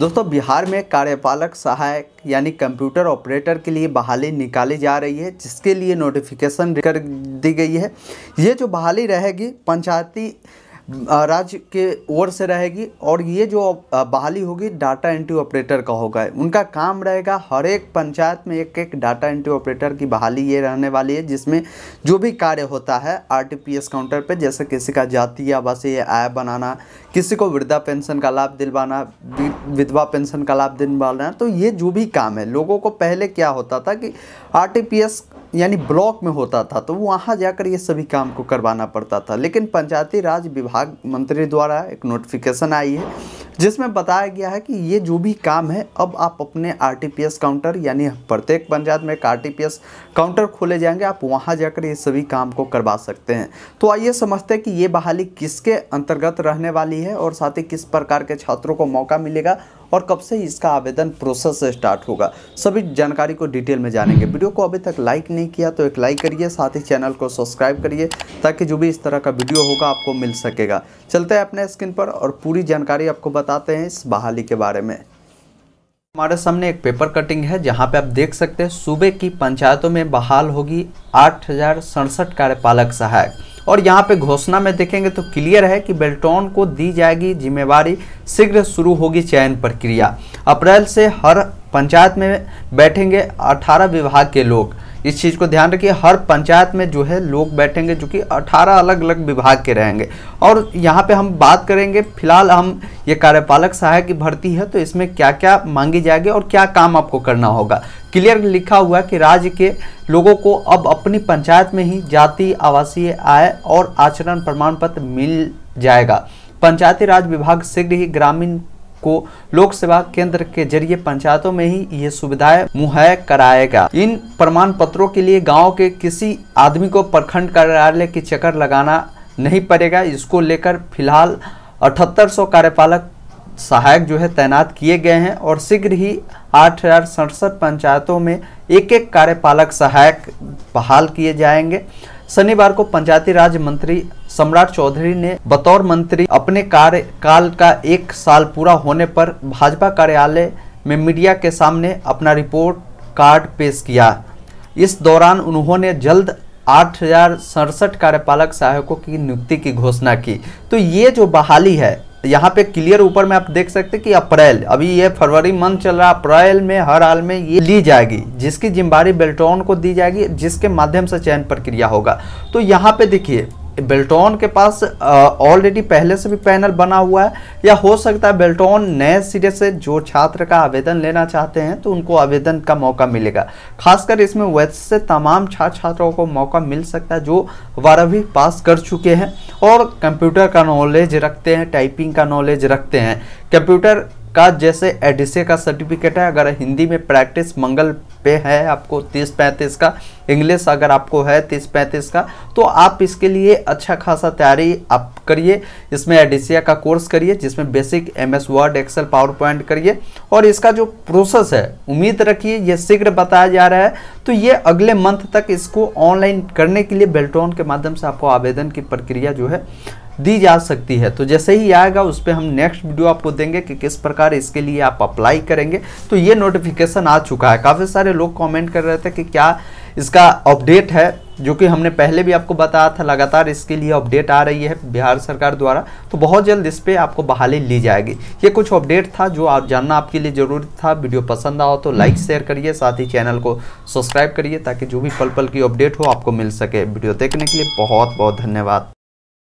दोस्तों बिहार में कार्यपालक सहायक यानी कंप्यूटर ऑपरेटर के लिए बहाली निकाली जा रही है जिसके लिए नोटिफिकेशन कर दी गई है ये जो बहाली रहेगी पंचायती राज्य के ओर से रहेगी और ये जो बहाली होगी डाटा एंट्री ऑपरेटर का होगा उनका काम रहेगा हर एक पंचायत में एक एक डाटा एंट्री ऑपरेटर की बहाली ये रहने वाली है जिसमें जो भी कार्य होता है आरटीपीएस काउंटर पे जैसे किसी का जाति आवासीय आय बनाना किसी को वृद्धा पेंशन का लाभ दिलवाना विधवा पेंशन का लाभ दिलवाना तो ये जो भी काम है लोगों को पहले क्या होता था कि आर यानी ब्लॉक में होता था तो वहाँ जाकर ये सभी काम को करवाना पड़ता था लेकिन पंचायती राज विभाग मंत्री द्वारा एक नोटिफिकेशन आई है जिसमें बताया गया है कि ये जो भी काम है अब आप अपने आर काउंटर यानी प्रत्येक पंचायत में एक आर काउंटर खोले जाएंगे आप वहाँ जाकर ये सभी काम को करवा सकते हैं तो आइए समझते हैं कि ये बहाली किसके अंतर्गत रहने वाली है और साथ ही किस प्रकार के छात्रों को मौका मिलेगा और कब से इसका आवेदन प्रोसेस स्टार्ट होगा सभी जानकारी को डिटेल में जानेंगे वीडियो को अभी तक लाइक नहीं किया तो एक लाइक करिए साथ ही चैनल को सब्सक्राइब करिए ताकि जो भी इस तरह का वीडियो होगा आपको मिल सकेगा चलते हैं अपने स्क्रीन पर और पूरी जानकारी आपको बताते हैं इस बहाली के बारे में हमारे सामने एक पेपर कटिंग है जहाँ पे आप देख सकते हैं सूबे की पंचायतों में बहाल होगी आठ कार्यपालक सहायक और यहाँ पे घोषणा में देखेंगे तो क्लियर है कि बेल्टॉन को दी जाएगी जिम्मेवारी शीघ्र शुरू होगी चयन प्रक्रिया अप्रैल से हर पंचायत में बैठेंगे 18 विभाग के लोग इस चीज़ को ध्यान रखिए हर पंचायत में जो है लोग बैठेंगे जो कि 18 अलग अलग विभाग के रहेंगे और यहाँ पे हम बात करेंगे फिलहाल हम ये कार्यपालक सहायक की भर्ती है तो इसमें क्या क्या मांगी जाएगी और क्या काम आपको करना होगा क्लियर लिखा हुआ है कि राज्य के लोगों को अब अपनी पंचायत में ही जाति आवासीय आय और आचरण प्रमाण पत्र मिल जाएगा पंचायती राज विभाग शीघ्र ही ग्रामीण को लोक सेवा केंद्र के जरिए पंचायतों में ही ये सुविधाएं मुहैया कराएगा इन प्रमाण पत्रों के लिए गांव के किसी आदमी को प्रखंड कार्यालय के चक्कर लगाना नहीं पड़ेगा इसको लेकर फिलहाल अठहत्तर कार्यपालक सहायक जो है तैनात किए गए हैं और शीघ्र ही आठ पंचायतों में एक एक कार्यपालक सहायक बहाल किए जाएंगे शनिवार को पंचायती राज मंत्री सम्राट चौधरी ने बतौर मंत्री अपने कार्यकाल का एक साल पूरा होने पर भाजपा कार्यालय में मीडिया के सामने अपना रिपोर्ट कार्ड पेश किया इस दौरान उन्होंने जल्द आठ हजार सड़सठ कार्यपालक सहायकों की नियुक्ति की घोषणा की तो ये जो बहाली है यहाँ पे क्लियर ऊपर में आप देख सकते हैं कि अप्रैल अभी ये फरवरी मंथ चल रहा है अप्रैल में हर हाल में ये ली जाएगी जिसकी जिम्मेदारी बेल्टॉन को दी जाएगी जिसके माध्यम से चयन प्रक्रिया होगा तो यहाँ पे देखिए बेल्टॉन के पास ऑलरेडी पहले से भी पैनल बना हुआ है या हो सकता है बेल्टॉन नए सिरे से जो छात्र का आवेदन लेना चाहते हैं तो उनको आवेदन का मौका मिलेगा खासकर इसमें वैसे से तमाम छात्र छात्राओं को मौका मिल सकता है जो बारहवीं पास कर चुके हैं और कंप्यूटर का नॉलेज रखते हैं टाइपिंग का नॉलेज रखते हैं कंप्यूटर का जैसे एडिसे का सर्टिफिकेट है अगर हिंदी में प्रैक्टिस मंगल पे है आपको तीस पैंतीस का इंग्लिश अगर आपको है तीस पैंतीस का तो आप इसके लिए अच्छा खासा तैयारी आप करिए इसमें एडिसिया का कोर्स करिए जिसमें basic M S Word Excel PowerPoint करिए और इसका जो प्रोसेस है उम्मीद रखिए ये शीघ्र बताया जा रहा है तो ये अगले मंथ तक इसको ऑनलाइन करने के लिए बेल्टॉन के माध्यम से आपको आवेदन की प्रक्रिया जो है दी जा सकती है तो जैसे ही आएगा उस पर हम नेक्स्ट वीडियो आपको देंगे कि किस प्रकार इसके लिए आप अप्लाई करेंगे तो ये नोटिफिकेशन आ चुका है काफ़ी सारे लोग कमेंट कर रहे थे कि क्या इसका अपडेट है जो कि हमने पहले भी आपको बताया था लगातार इसके लिए अपडेट आ रही है बिहार सरकार द्वारा तो बहुत जल्द इस पर आपको बहाली ली जाएगी ये कुछ अपडेट था जो आप जानना आपके लिए ज़रूरी था वीडियो पसंद आओ तो लाइक शेयर करिए साथ ही चैनल को सब्सक्राइब करिए ताकि जो भी पल पल की अपडेट हो आपको मिल सके वीडियो देखने के लिए बहुत बहुत धन्यवाद